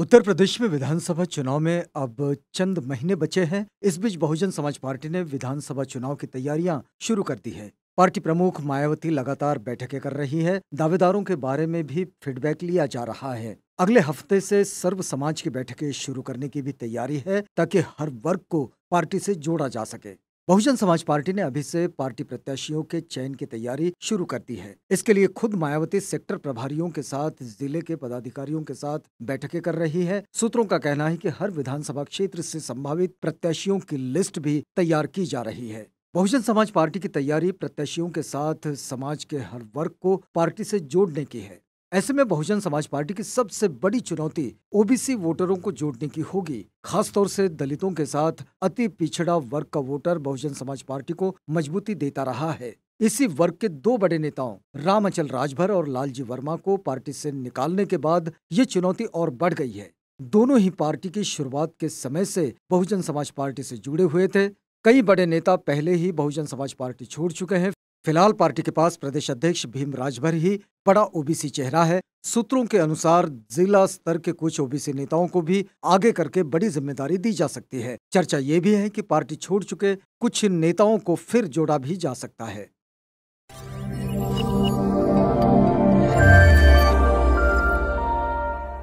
उत्तर प्रदेश में विधानसभा चुनाव में अब चंद महीने बचे हैं इस बीच बहुजन समाज पार्टी ने विधानसभा चुनाव की तैयारियां शुरू कर दी है पार्टी प्रमुख मायावती लगातार बैठकें कर रही है दावेदारों के बारे में भी फीडबैक लिया जा रहा है अगले हफ्ते से सर्व समाज की बैठकें शुरू करने की भी तैयारी है ताकि हर वर्ग को पार्टी से जोड़ा जा सके बहुजन समाज पार्टी ने अभी से पार्टी प्रत्याशियों के चयन की तैयारी शुरू कर दी है इसके लिए खुद मायावती सेक्टर प्रभारियों के साथ जिले के पदाधिकारियों के साथ बैठकें कर रही है सूत्रों का कहना है कि हर विधानसभा क्षेत्र से संभावित प्रत्याशियों की लिस्ट भी तैयार की जा रही है बहुजन समाज पार्टी की तैयारी प्रत्याशियों के साथ समाज के हर वर्ग को पार्टी से जोड़ने की है ऐसे में बहुजन समाज पार्टी की सबसे बड़ी चुनौती ओबीसी वोटरों को जोड़ने की होगी खासतौर से दलितों के साथ अति पिछड़ा वर्ग का वोटर बहुजन समाज पार्टी को मजबूती देता रहा है इसी वर्ग के दो बड़े नेताओं रामअचल राजभर और लालजी वर्मा को पार्टी से निकालने के बाद ये चुनौती और बढ़ गई है दोनों ही पार्टी की शुरुआत के समय से बहुजन समाज पार्टी से जुड़े हुए थे कई बड़े नेता पहले ही बहुजन समाज पार्टी छोड़ चुके हैं फिलहाल पार्टी के पास प्रदेश अध्यक्ष भीम राजभर ही बड़ा ओबीसी चेहरा है सूत्रों के अनुसार जिला स्तर के कुछ ओबीसी नेताओं को भी आगे करके बड़ी जिम्मेदारी दी जा सकती है चर्चा ये भी है कि पार्टी छोड़ चुके कुछ नेताओं को फिर जोड़ा भी जा सकता है